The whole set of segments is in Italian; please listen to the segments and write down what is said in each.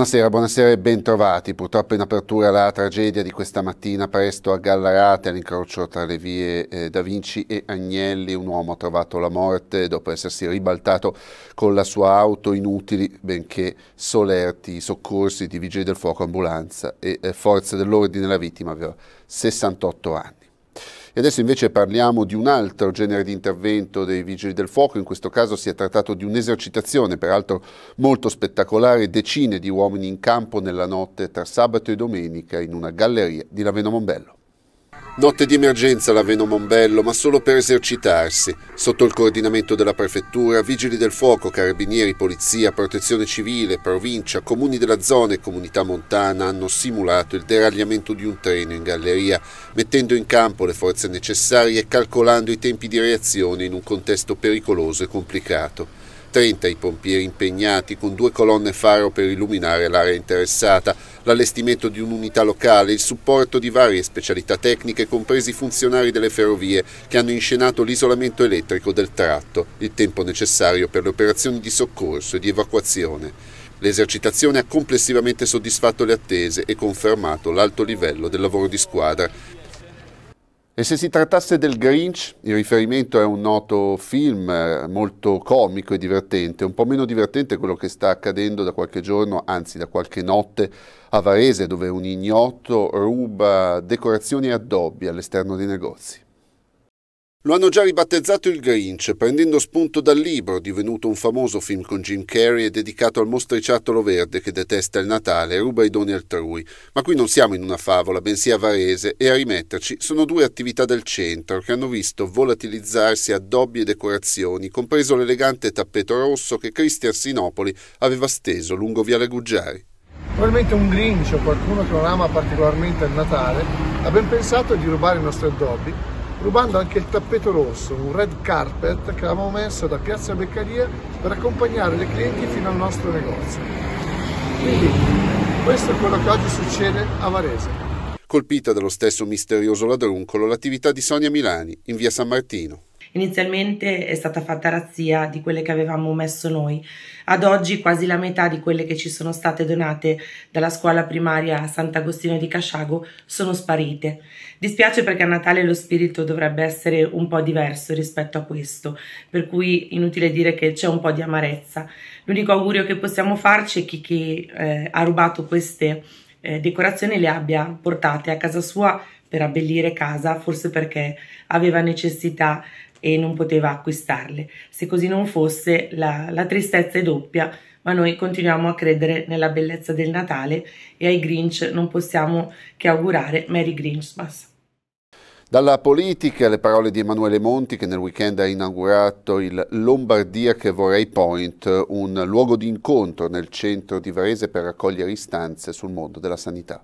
Buonasera, buonasera e bentrovati. Purtroppo in apertura la tragedia di questa mattina presto a Gallarate, all'incrocio tra le vie eh, Da Vinci e Agnelli, un uomo ha trovato la morte dopo essersi ribaltato con la sua auto, inutili benché solerti i soccorsi di vigili del fuoco, ambulanza e eh, forze dell'ordine. La vittima aveva 68 anni. E adesso invece parliamo di un altro genere di intervento dei Vigili del Fuoco, in questo caso si è trattato di un'esercitazione, peraltro molto spettacolare, decine di uomini in campo nella notte tra sabato e domenica in una galleria di Laveno Mombello. Notte di emergenza l'Aveno Mombello, ma solo per esercitarsi, sotto il coordinamento della prefettura, vigili del fuoco, carabinieri, polizia, protezione civile, provincia, comuni della zona e comunità montana hanno simulato il deragliamento di un treno in galleria, mettendo in campo le forze necessarie e calcolando i tempi di reazione in un contesto pericoloso e complicato. 30 i pompieri impegnati con due colonne faro per illuminare l'area interessata, l'allestimento di un'unità locale, il supporto di varie specialità tecniche, compresi i funzionari delle ferrovie che hanno inscenato l'isolamento elettrico del tratto, il tempo necessario per le operazioni di soccorso e di evacuazione. L'esercitazione ha complessivamente soddisfatto le attese e confermato l'alto livello del lavoro di squadra e se si trattasse del Grinch, il riferimento è un noto film eh, molto comico e divertente, un po' meno divertente quello che sta accadendo da qualche giorno, anzi da qualche notte a Varese, dove un ignoto ruba decorazioni e addobbi all'esterno dei negozi. Lo hanno già ribattezzato il Grinch, prendendo spunto dal libro, divenuto un famoso film con Jim Carrey e dedicato al mostriciattolo verde che detesta il Natale e ruba i doni altrui. Ma qui non siamo in una favola, bensì a Varese, e a rimetterci sono due attività del centro che hanno visto volatilizzarsi addobbi e decorazioni, compreso l'elegante tappeto rosso che Cristian Sinopoli aveva steso lungo Viale Guggiari. Probabilmente un Grinch o qualcuno che non ama particolarmente il Natale ha ben pensato di rubare i nostri addobbi rubando anche il tappeto rosso, un red carpet che avevamo messo da Piazza Beccaria per accompagnare le clienti fino al nostro negozio. Quindi questo è quello che oggi succede a Varese. Colpita dallo stesso misterioso ladruncolo l'attività di Sonia Milani in via San Martino. Inizialmente è stata fatta razzia di quelle che avevamo messo noi. Ad oggi quasi la metà di quelle che ci sono state donate dalla scuola primaria Sant'Agostino di Casciago sono sparite. Dispiace perché a Natale lo spirito dovrebbe essere un po' diverso rispetto a questo, per cui inutile dire che c'è un po' di amarezza. L'unico augurio che possiamo farci è che chi eh, ha rubato queste eh, decorazioni le abbia portate a casa sua per abbellire casa, forse perché aveva necessità e non poteva acquistarle. Se così non fosse, la, la tristezza è doppia, ma noi continuiamo a credere nella bellezza del Natale e ai Grinch non possiamo che augurare Merry Grinchmas. Dalla politica alle parole di Emanuele Monti che nel weekend ha inaugurato il Lombardia che vorrei Point, un luogo di incontro nel centro di Varese per raccogliere istanze sul mondo della sanità.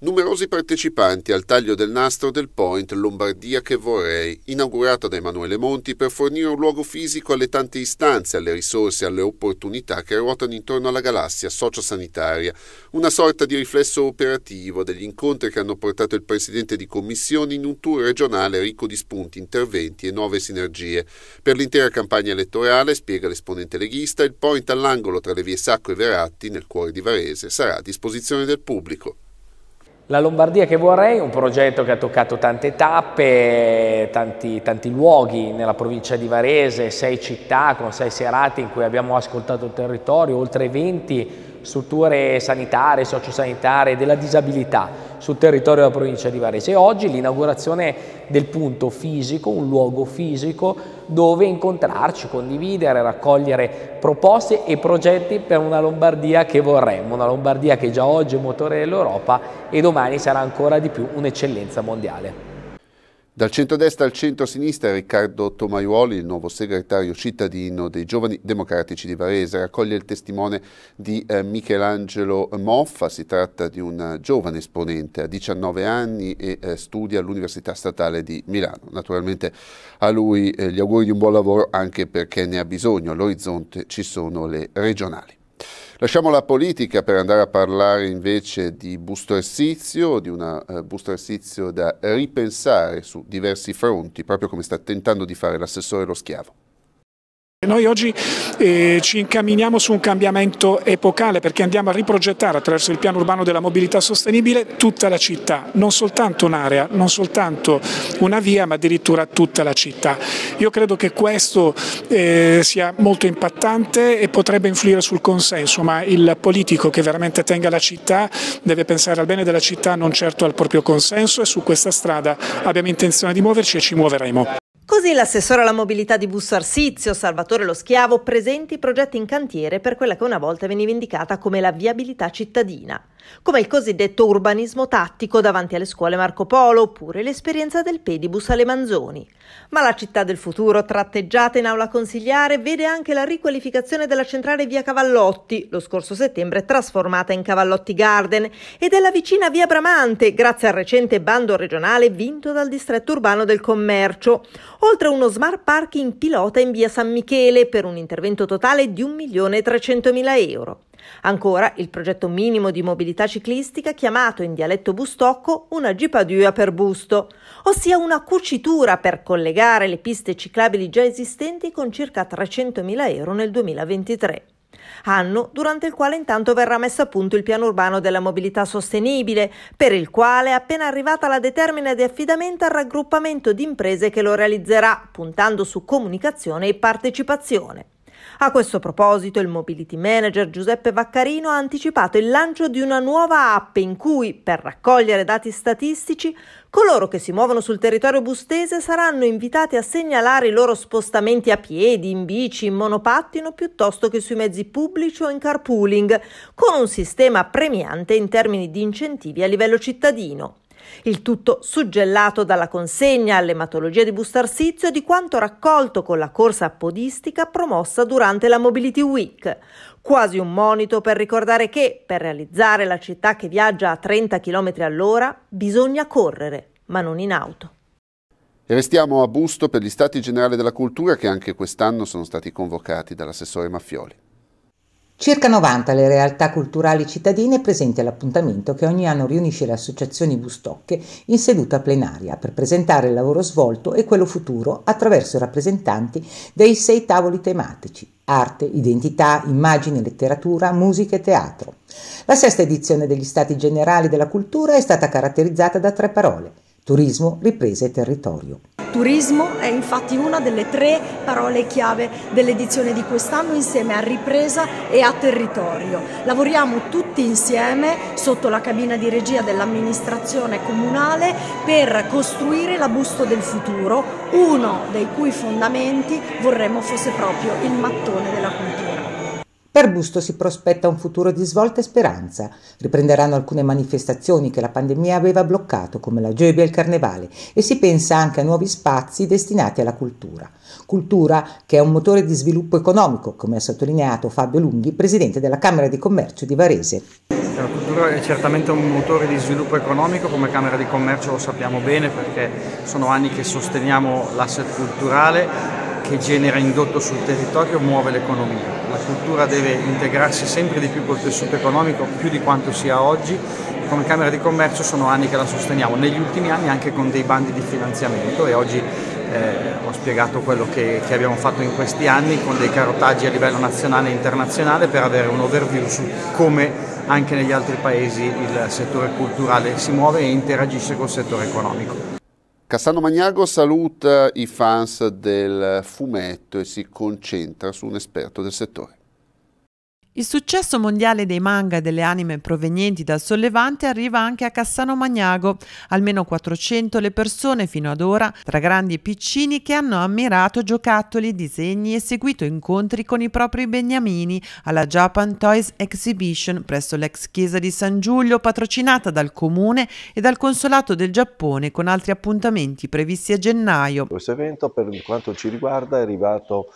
Numerosi partecipanti al taglio del nastro del Point Lombardia che vorrei, inaugurato da Emanuele Monti per fornire un luogo fisico alle tante istanze, alle risorse, alle opportunità che ruotano intorno alla galassia sociosanitaria, una sorta di riflesso operativo degli incontri che hanno portato il presidente di commissione in un tour regionale ricco di spunti, interventi e nuove sinergie. Per l'intera campagna elettorale, spiega l'esponente leghista, il Point all'angolo tra le vie Sacco e Veratti, nel cuore di Varese, sarà a disposizione del pubblico. La Lombardia che vorrei, un progetto che ha toccato tante tappe, tanti, tanti, luoghi nella provincia di Varese, sei città con sei serate in cui abbiamo ascoltato il territorio, oltre 20 strutture sanitarie, sociosanitarie della disabilità sul territorio della provincia di Varese. E oggi l'inaugurazione del punto fisico, un luogo fisico dove incontrarci, condividere, raccogliere proposte e progetti per una Lombardia che vorremmo, una Lombardia che già oggi è motore dell'Europa e domani sarà ancora di più un'eccellenza mondiale. Dal centrodestra al centro-sinistra Riccardo Tomaiuoli, il nuovo segretario cittadino dei Giovani Democratici di Varese, raccoglie il testimone di eh, Michelangelo Moffa, si tratta di un giovane esponente a 19 anni e eh, studia all'Università Statale di Milano. Naturalmente a lui eh, gli auguri di un buon lavoro anche perché ne ha bisogno, all'orizzonte ci sono le regionali. Lasciamo la politica per andare a parlare invece di Busto bustorsizio, di un eh, bustorsizio da ripensare su diversi fronti, proprio come sta tentando di fare l'assessore Lo Schiavo. Noi oggi eh, ci incamminiamo su un cambiamento epocale perché andiamo a riprogettare attraverso il piano urbano della mobilità sostenibile tutta la città, non soltanto un'area, non soltanto una via ma addirittura tutta la città. Io credo che questo eh, sia molto impattante e potrebbe influire sul consenso, ma il politico che veramente tenga la città deve pensare al bene della città, non certo al proprio consenso e su questa strada abbiamo intenzione di muoverci e ci muoveremo. Così l'assessore alla mobilità di Busso Arsizio, Salvatore Lo Schiavo, presenti progetti in cantiere per quella che una volta veniva indicata come la viabilità cittadina, come il cosiddetto urbanismo tattico davanti alle scuole Marco Polo oppure l'esperienza del pedibus alle Manzoni. Ma la città del futuro, tratteggiata in aula consigliare, vede anche la riqualificazione della centrale via Cavallotti, lo scorso settembre trasformata in Cavallotti Garden, e della vicina via Bramante, grazie al recente bando regionale vinto dal distretto urbano del commercio oltre a uno smart parking pilota in via San Michele per un intervento totale di 1.300.000 euro. Ancora il progetto minimo di mobilità ciclistica chiamato in dialetto bustocco una gipadua per busto, ossia una cucitura per collegare le piste ciclabili già esistenti con circa 300.000 euro nel 2023 anno durante il quale intanto verrà messo a punto il piano urbano della mobilità sostenibile, per il quale è appena arrivata la determina di affidamento al raggruppamento di imprese che lo realizzerà, puntando su comunicazione e partecipazione. A questo proposito, il mobility manager Giuseppe Vaccarino ha anticipato il lancio di una nuova app in cui, per raccogliere dati statistici, Coloro che si muovono sul territorio bustese saranno invitati a segnalare i loro spostamenti a piedi, in bici, in monopattino piuttosto che sui mezzi pubblici o in carpooling, con un sistema premiante in termini di incentivi a livello cittadino. Il tutto suggellato dalla consegna all'ematologia di Bustarsizio di quanto raccolto con la corsa podistica promossa durante la Mobility Week quasi un monito per ricordare che per realizzare la città che viaggia a 30 km all'ora bisogna correre, ma non in auto. E restiamo a Busto per gli Stati Generali della Cultura che anche quest'anno sono stati convocati dall'assessore Maffioli. Circa 90 le realtà culturali cittadine presenti all'appuntamento che ogni anno riunisce le associazioni bustocche in seduta plenaria per presentare il lavoro svolto e quello futuro attraverso i rappresentanti dei sei tavoli tematici arte, identità, immagini, letteratura, musica e teatro. La sesta edizione degli Stati Generali della Cultura è stata caratterizzata da tre parole, turismo, ripresa e territorio. Turismo è infatti una delle tre parole chiave dell'edizione di quest'anno insieme a ripresa e a territorio. Lavoriamo tutti insieme sotto la cabina di regia dell'amministrazione comunale per costruire la busto del futuro, uno dei cui fondamenti vorremmo fosse proprio il mattone della cultura. Per Busto si prospetta un futuro di svolta e speranza. Riprenderanno alcune manifestazioni che la pandemia aveva bloccato, come la gioia e il Carnevale, e si pensa anche a nuovi spazi destinati alla cultura. Cultura che è un motore di sviluppo economico, come ha sottolineato Fabio Lunghi, presidente della Camera di Commercio di Varese. La cultura è certamente un motore di sviluppo economico, come Camera di Commercio lo sappiamo bene perché sono anni che sosteniamo l'asset culturale che genera indotto sul territorio muove l'economia. La cultura deve integrarsi sempre di più col tessuto economico, più di quanto sia oggi. Come Camera di Commercio sono anni che la sosteniamo, negli ultimi anni anche con dei bandi di finanziamento e oggi eh, ho spiegato quello che, che, abbiamo fatto in questi anni con dei carotaggi a livello nazionale e internazionale per avere un overview su come anche negli altri paesi il settore culturale si muove e interagisce col settore economico. Cassano Magnago saluta i fans del fumetto e si concentra su un esperto del settore. Il successo mondiale dei manga e delle anime provenienti dal sollevante arriva anche a Cassano Magnago, almeno 400 le persone fino ad ora, tra grandi e piccini, che hanno ammirato giocattoli, disegni e seguito incontri con i propri beniamini alla Japan Toys Exhibition presso l'ex chiesa di San Giulio, patrocinata dal comune e dal consolato del Giappone con altri appuntamenti previsti a gennaio. Questo evento per quanto ci riguarda è arrivato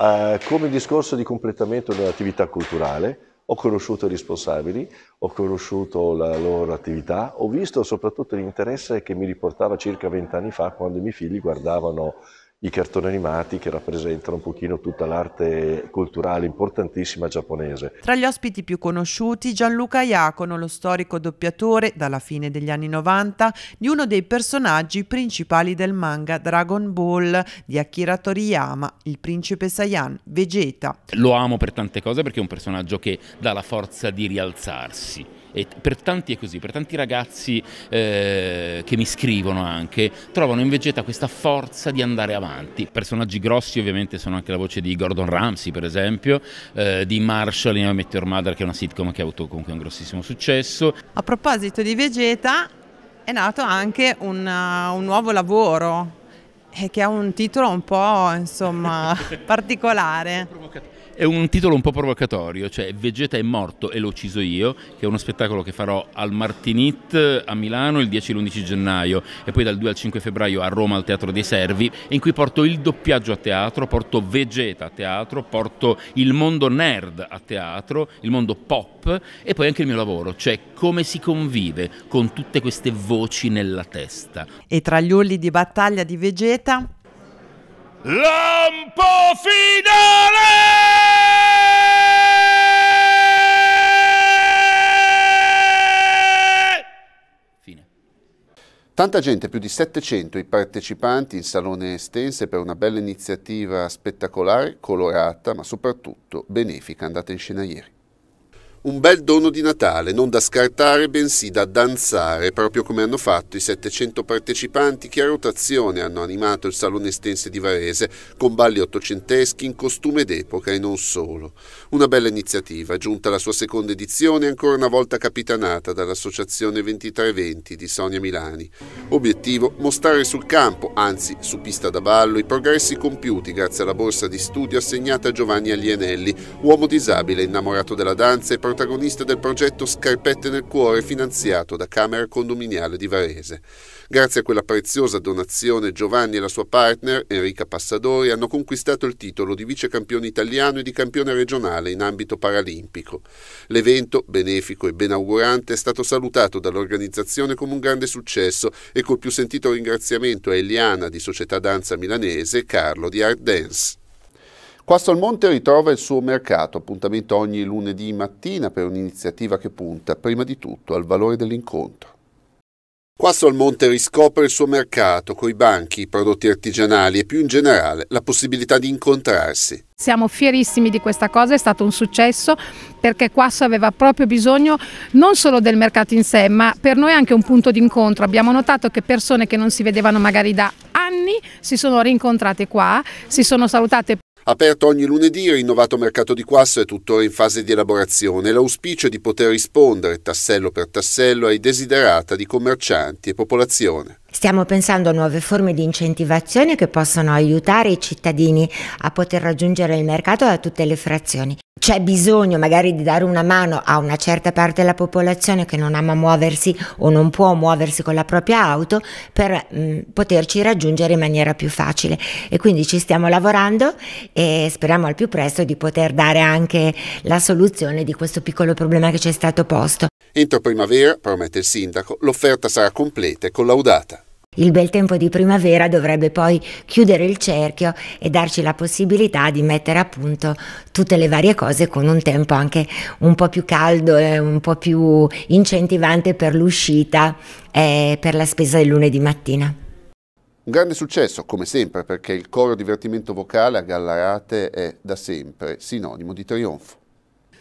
eh, come discorso di completamento dell'attività culturale, ho conosciuto i responsabili, ho conosciuto la loro attività, ho visto soprattutto l'interesse che mi riportava circa vent'anni fa quando i miei figli guardavano i cartoni animati che rappresentano un pochino tutta l'arte culturale importantissima giapponese. Tra gli ospiti più conosciuti Gianluca Iacono, lo storico doppiatore dalla fine degli anni 90 di uno dei personaggi principali del manga Dragon Ball di Akira Toriyama, il principe Saiyan, Vegeta. Lo amo per tante cose perché è un personaggio che dà la forza di rialzarsi e per tanti è così, per tanti ragazzi eh, che mi scrivono anche, trovano in Vegeta questa forza di andare avanti. Personaggi grossi ovviamente sono anche la voce di Gordon Ramsay per esempio, eh, di Marshall in Your Mother che è una sitcom che ha avuto comunque un grossissimo successo. A proposito di Vegeta è nato anche un, eh, un nuovo lavoro eh, che ha un titolo un po' insomma, particolare. È un titolo un po' provocatorio, cioè Vegeta è morto e l'ho ucciso io, che è uno spettacolo che farò al Martinit a Milano il 10 e l'11 gennaio e poi dal 2 al 5 febbraio a Roma al Teatro dei Servi, in cui porto il doppiaggio a teatro, porto Vegeta a teatro, porto il mondo nerd a teatro, il mondo pop e poi anche il mio lavoro, cioè come si convive con tutte queste voci nella testa. E tra gli urli di battaglia di Vegeta... Lampo finale! Tanta gente, più di 700 i partecipanti in Salone Estense per una bella iniziativa spettacolare, colorata, ma soprattutto benefica, andata in scena ieri. Un bel dono di Natale, non da scartare, bensì da danzare, proprio come hanno fatto i 700 partecipanti che a rotazione hanno animato il Salone Estense di Varese, con balli ottocenteschi in costume d'epoca e non solo. Una bella iniziativa, giunta alla sua seconda edizione, ancora una volta capitanata dall'Associazione 2320 di Sonia Milani. Obiettivo, mostrare sul campo, anzi su pista da ballo, i progressi compiuti grazie alla borsa di studio assegnata a Giovanni Alienelli, uomo disabile innamorato della danza e protagonista del progetto Scarpette nel Cuore finanziato da Camera Condominiale di Varese. Grazie a quella preziosa donazione Giovanni e la sua partner Enrica Passadori hanno conquistato il titolo di vice campione italiano e di campione regionale in ambito paralimpico. L'evento, benefico e benaugurante, è stato salutato dall'organizzazione come un grande successo e col più sentito ringraziamento a Eliana di Società Danza Milanese e Carlo di Art Dance al Monte ritrova il suo mercato, appuntamento ogni lunedì mattina per un'iniziativa che punta prima di tutto al valore dell'incontro. al Monte riscopre il suo mercato coi banchi, i prodotti artigianali e più in generale la possibilità di incontrarsi. Siamo fierissimi di questa cosa, è stato un successo perché Quasso aveva proprio bisogno non solo del mercato in sé, ma per noi anche un punto d'incontro. Abbiamo notato che persone che non si vedevano magari da anni si sono rincontrate qua, si sono salutate Aperto ogni lunedì, il rinnovato mercato di Quasso è tuttora in fase di elaborazione L'auspicio è di poter rispondere tassello per tassello ai desiderata di commercianti e popolazione. Stiamo pensando a nuove forme di incentivazione che possono aiutare i cittadini a poter raggiungere il mercato da tutte le frazioni. C'è bisogno magari di dare una mano a una certa parte della popolazione che non ama muoversi o non può muoversi con la propria auto per mh, mm, poterci raggiungere in maniera più facile e quindi ci stiamo lavorando e speriamo al più presto di poter dare anche la soluzione di questo piccolo problema che ci è stato posto. Entro primavera, promette il sindaco, l'offerta sarà completa e collaudata. Il bel tempo di primavera dovrebbe poi chiudere il cerchio e darci la possibilità di mettere a punto tutte le varie cose con un tempo anche un po' più caldo, e un po' più incentivante per l'uscita e per la spesa del lunedì mattina. Un grande successo, come sempre, perché il coro divertimento vocale a Gallarate è da sempre sinonimo di trionfo.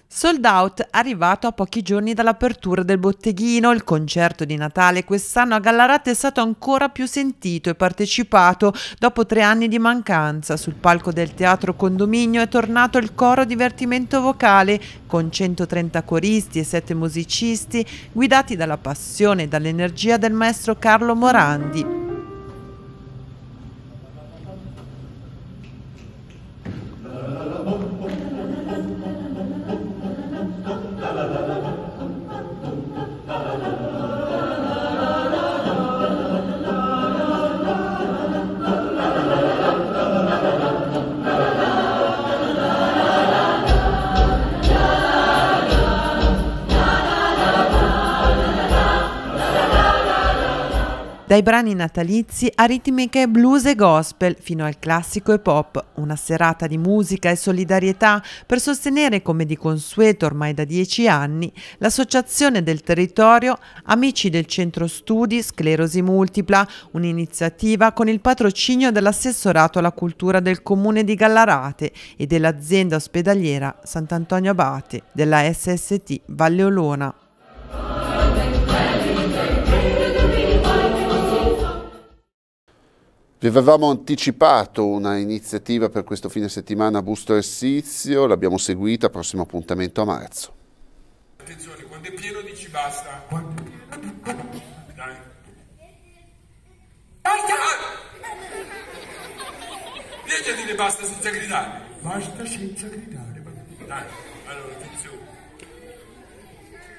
Sold out arrivato a pochi giorni dall'apertura del botteghino, il concerto di Natale quest'anno a Gallarate è stato ancora più sentito e partecipato dopo tre anni di mancanza. Sul palco del teatro condominio è tornato il coro divertimento vocale con 130 coristi e 7 musicisti guidati dalla passione e dall'energia del maestro Carlo Morandi. dai brani natalizi a ritmiche blues e gospel fino al classico e pop, una serata di musica e solidarietà per sostenere come di consueto ormai da dieci anni l'associazione del territorio Amici del Centro Studi Sclerosi Multipla, un'iniziativa con il patrocinio dell'assessorato alla cultura del comune di Gallarate e dell'azienda ospedaliera Sant'Antonio Abate della SST Valle Olona. Vi avevamo anticipato una iniziativa per questo fine settimana a Busto Ersizio, l'abbiamo seguita, prossimo appuntamento a marzo. Attenzione, quando è pieno dici basta. Quando... Dai. Basta! Riesci a dire basta senza gridare. Basta senza gridare. Dai, allora attenzione.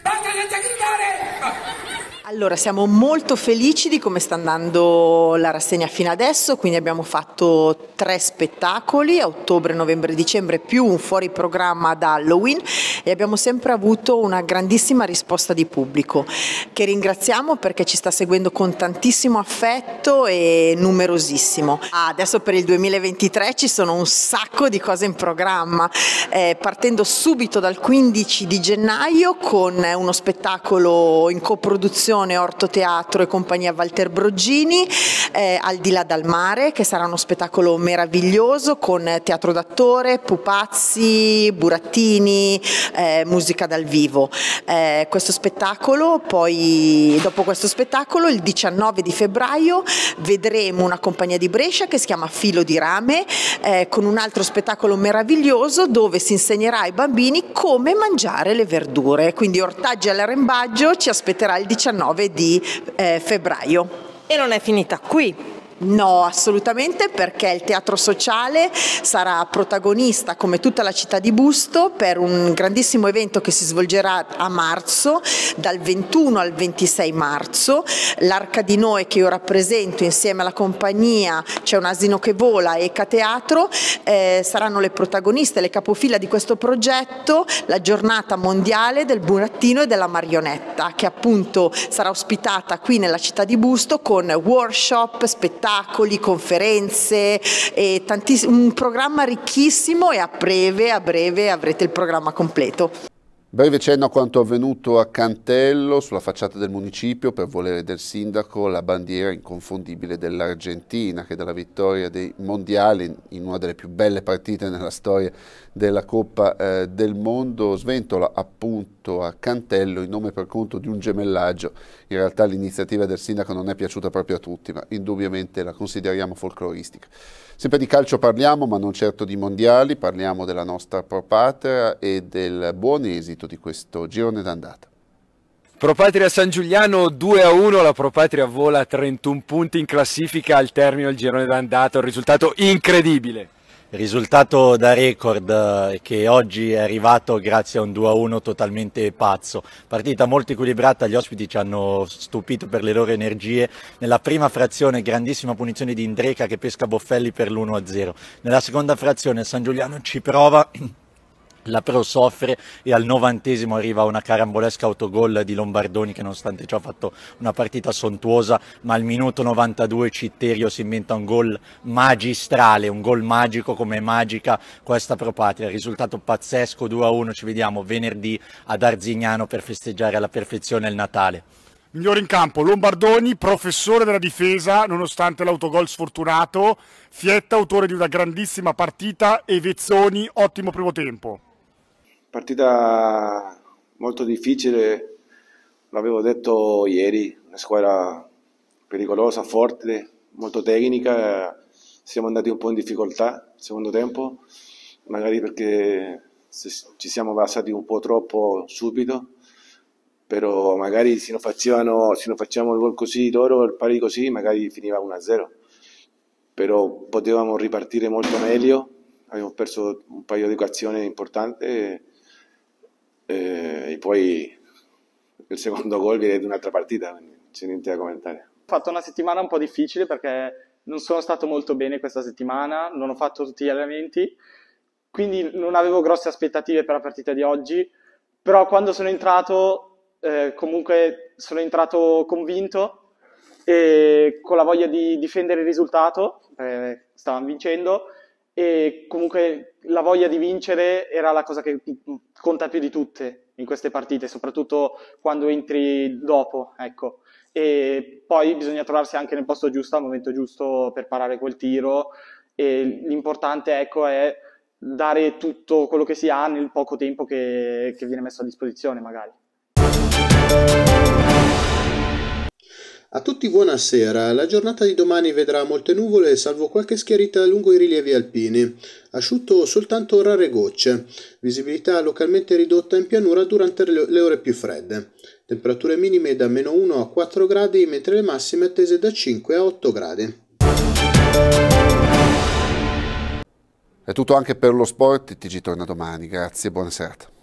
Basta senza gridare! Basta. Ah. Allora, siamo molto felici di come sta andando la rassegna fino adesso, quindi abbiamo fatto tre spettacoli a ottobre, novembre, dicembre più un fuori programma ad Halloween e abbiamo sempre avuto una grandissima risposta di pubblico che ringraziamo perché ci sta seguendo con tantissimo affetto e numerosissimo. Adesso per il 2023 ci sono un sacco di cose in programma eh, partendo subito dal 15 di gennaio con uno spettacolo in coproduzione Orto Teatro e compagnia Walter Broggini eh, Al di là dal mare che sarà uno spettacolo meraviglioso con teatro d'attore, pupazzi, burattini, eh, musica dal vivo. Eh, questo spettacolo, poi dopo questo spettacolo il 19 di febbraio vedremo una compagnia di Brescia che si chiama Filo di Rame eh, con un altro spettacolo meraviglioso dove si insegnerà ai bambini come mangiare le verdure, quindi ortaggi all'arembaggio ci aspetterà il 19 di eh, febbraio. E non è finita qui, No, assolutamente perché il teatro sociale sarà protagonista come tutta la città di Busto per un grandissimo evento che si svolgerà a marzo, dal 21 al 26 marzo. L'Arca di Noe che io rappresento insieme alla compagnia C'è un asino che vola e Eca Teatro eh, saranno le protagoniste, le capofila di questo progetto, la giornata mondiale del burattino e della marionetta che appunto sarà ospitata qui nella città di Busto con workshop, spettacoli spettacoli, conferenze, tantiss- un programma ricchissimo e a breve, a breve avrete il programma completo. Breve cenno a quanto avvenuto a Cantello, sulla facciata del municipio, per volere del sindaco, la bandiera inconfondibile dell'Argentina, che dalla vittoria dei mondiali, in una delle più belle partite nella storia della Coppa eh, del Mondo sventola appunto a Cantello in nome per conto di un gemellaggio. In realtà l'iniziativa del sindaco non è piaciuta proprio a tutti, ma indubbiamente la consideriamo folcloristica. Sempre di calcio parliamo, ma non certo di mondiali, parliamo della nostra propatria e del buon esito di questo girone d'andata. Propatria San Giuliano 2 a 1, la Propatria vola 31 punti in classifica al termine del girone d'andata, un risultato incredibile. Risultato da record eh, che oggi è arrivato grazie a un 2-1 totalmente pazzo. Partita molto equilibrata, gli ospiti ci hanno stupito per le loro energie. Nella prima frazione grandissima punizione di Indreca che pesca Boffelli per l'1-0. Nella seconda frazione San Giuliano ci prova la Pro soffre e al novantesimo arriva una carambolesca autogol di Lombardoni che nonostante ciò ha fatto una partita sontuosa ma al minuto 92 Citterio si inventa un gol magistrale, un gol magico come magica questa Pro Patria, risultato pazzesco 2-1, ci vediamo venerdì ad Arzignano per festeggiare alla perfezione il Natale. Migliore in campo, Lombardoni, professore della difesa, nonostante l'autogol sfortunato, Fietta, autore di una grandissima partita, e Vezzoni, ottimo primo tempo. Partita molto difficile, l'avevo detto ieri, una squadra pericolosa, forte, molto tecnica, siamo andati un po' in difficoltà nel secondo tempo, magari perché ci siamo basati un po' troppo subito, però magari se non, facevano, se non facciamo il gol così loro, il pari così, magari finiva 1-0, però potevamo ripartire molto meglio, abbiamo perso un paio di occasioni importanti eh, e poi il secondo gol viene di un'altra partita, quindi c'è niente da commentare. Ho fatto una settimana un po' difficile perché non sono stato molto bene questa settimana, non ho fatto tutti gli allenamenti, quindi non avevo grosse aspettative per la partita di oggi, però quando sono entrato eh, comunque sono entrato convinto e con la voglia di difendere il risultato, eh, stavamo vincendo, e comunque la voglia di vincere era la cosa che conta più di tutte in queste partite, soprattutto quando entri dopo, ecco. E poi bisogna trovarsi anche nel posto giusto, al momento giusto per parare quel tiro e l'importante, ecco, è dare tutto quello che si ha nel poco tempo che, che viene messo a disposizione, magari. A tutti buonasera. La giornata di domani vedrà molte nuvole, salvo qualche schiarita lungo i rilievi alpini. Asciutto soltanto rare gocce. Visibilità localmente ridotta in pianura durante le ore più fredde. Temperature minime da meno 1 a 4 gradi, mentre le massime attese da 5 a 8 gradi. È tutto anche per lo sport, TG torna domani. Grazie, buona serata.